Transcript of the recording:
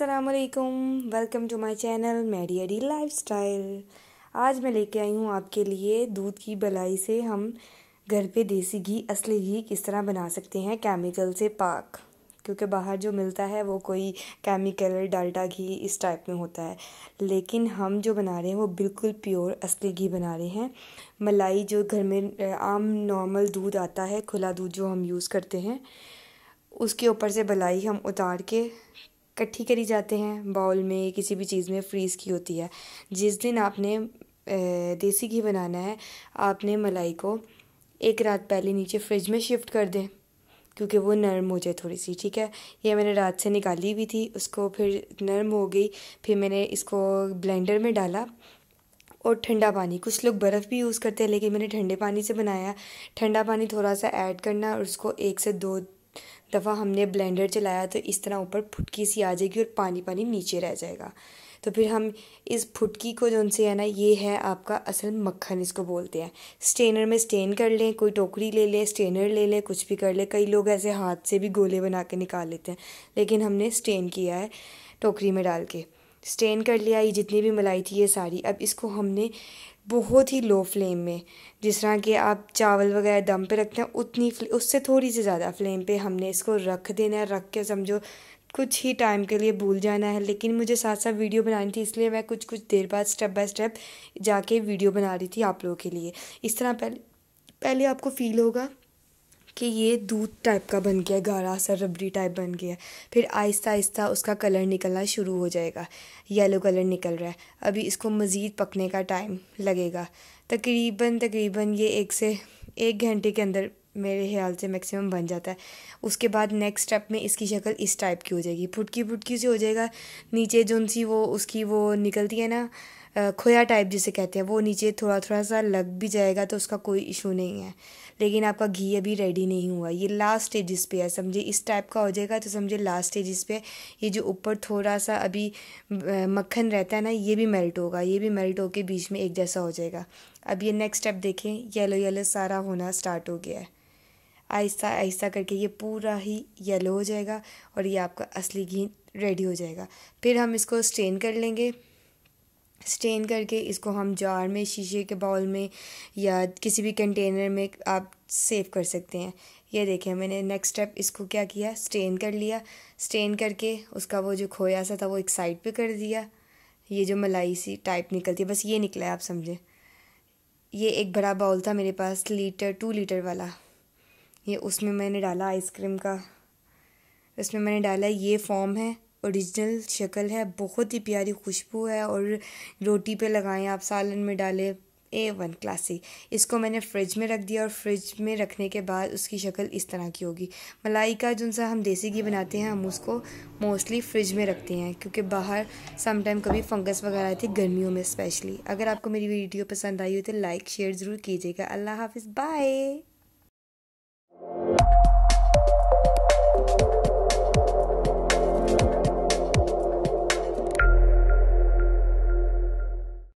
असलकुम welcome to my channel अडी lifestyle आज मैं लेके आई हूँ आपके लिए दूध की बलाई से हम घर पे देसी घी असली घी किस तरह बना सकते हैं केमिकल से पाक क्योंकि बाहर जो मिलता है वो कोई केमिकल डाल्टा घी इस टाइप में होता है लेकिन हम जो बना रहे हैं वो बिल्कुल प्योर असली घी बना रहे हैं मलाई जो घर में आम नॉर्मल दूध आता है खुला दूध जो हम यूज़ करते हैं उसके ऊपर से बलाई हम उतार के इकट्ठी करी जाते हैं बाउल में किसी भी चीज़ में फ्रीज़ की होती है जिस दिन आपने देसी घी बनाना है आपने मलाई को एक रात पहले नीचे फ्रिज में शिफ्ट कर दें क्योंकि वो नरम हो जाए थोड़ी सी ठीक है ये मैंने रात से निकाली भी थी उसको फिर नरम हो गई फिर मैंने इसको ब्लेंडर में डाला और ठंडा पानी कुछ लोग बर्फ़ भी यूज़ करते हैं लेकिन मैंने ठंडे पानी से बनाया ठंडा पानी थोड़ा सा ऐड करना और उसको एक से दो दफ़ा हमने ब्लेंडर चलाया तो इस तरह ऊपर फुटकी सी आ जाएगी और पानी पानी नीचे रह जाएगा तो फिर हम इस फुटकी को जो उनसे है ना ये है आपका असल मक्खन इसको बोलते हैं स्टेनर में स्टेन कर लें कोई टोकरी ले लें स्टेनर ले लें कुछ भी कर लें कई लोग ऐसे हाथ से भी गोले बना के निकाल लेते हैं लेकिन हमने स्टेन किया है टोकरी में डाल के स्टेन कर लिया ये जितनी भी मलाई थी ये सारी अब इसको हमने बहुत ही लो फ्लेम में जिस तरह के आप चावल वगैरह दम पे रखते हैं उतनी उससे थोड़ी सी ज़्यादा फ्लेम पे हमने इसको रख देना है रख के समझो कुछ ही टाइम के लिए भूल जाना है लेकिन मुझे साथ साथ वीडियो बनानी थी इसलिए मैं कुछ कुछ देर बाद स्टेप बाय स्टेप जाके वीडियो बना रही थी आप लोगों के लिए इस तरह पहले पहले आपको फील होगा कि ये दूध टाइप का बन गया गाढ़ा सा रबड़ी टाइप बन गया फिर आहिस्ता आहिस्ता उसका कलर निकलना शुरू हो जाएगा येलो कलर निकल रहा है अभी इसको मज़ीद पकने का टाइम लगेगा तकरीबन तकरीबन ये एक से एक घंटे के अंदर मेरे ख्याल से मैक्सिमम बन जाता है उसके बाद नेक्स्ट स्टेप में इसकी शक्ल इस टाइप की हो जाएगी फुटकी फुटकी से हो जाएगा नीचे जो सी वो उसकी वो निकलती है ना खोया टाइप जिसे कहते हैं वो नीचे थोड़ा थोड़ा सा लग भी जाएगा तो उसका कोई इशू नहीं है लेकिन आपका घी अभी रेडी नहीं हुआ ये लास्ट स्टेजेस पे है समझे इस टाइप का हो जाएगा तो समझे लास्ट स्टेजेस पे ये जो ऊपर थोड़ा सा अभी मक्खन रहता है ना ये भी मेल्ट होगा ये भी मेल्ट होके बीच में एक जैसा हो जाएगा अब ये नेक्स्ट स्टेप देखें येलो येलो सारा होना स्टार्ट हो गया है आहिस्ता आहिस्ता करके ये पूरा ही येलो हो जाएगा और ये आपका असली घी रेडी हो जाएगा फिर हम इसको स्टेन कर लेंगे स्टेन करके इसको हम जार में शीशे के बाउल में या किसी भी कंटेनर में आप सेव कर सकते हैं ये देखें मैंने नेक्स्ट स्टेप इसको क्या किया स्टेन कर लिया स्टेन करके उसका वो जो खोया सा था वो एक साइड पे कर दिया ये जो मलाई सी टाइप निकलती है बस ये निकला है आप समझे ये एक बड़ा बाउल था मेरे पास लीटर टू लीटर वाला ये उसमें मैंने डाला आइसक्रीम का उसमें मैंने डाला ये फॉर्म है ओरिजिनल शक्ल है बहुत ही प्यारी खुशबू है और रोटी पे लगाएं आप सालन में डालें ए वन क्लासी इसको मैंने फ्रिज में रख दिया और फ्रिज में रखने के बाद उसकी शक्ल इस तरह की होगी मलाई का जिनसा सा हम देसी घी बनाते हैं हम उसको मोस्टली फ्रिज में रखते हैं क्योंकि बाहर समटाइम कभी फंगस वगैरह आती गर्मियों में स्पेशली अगर आपको मेरी वीडियो पसंद आई हो तो लाइक शेयर ज़रूर कीजिएगा अल्लाह हाफिज़ बाय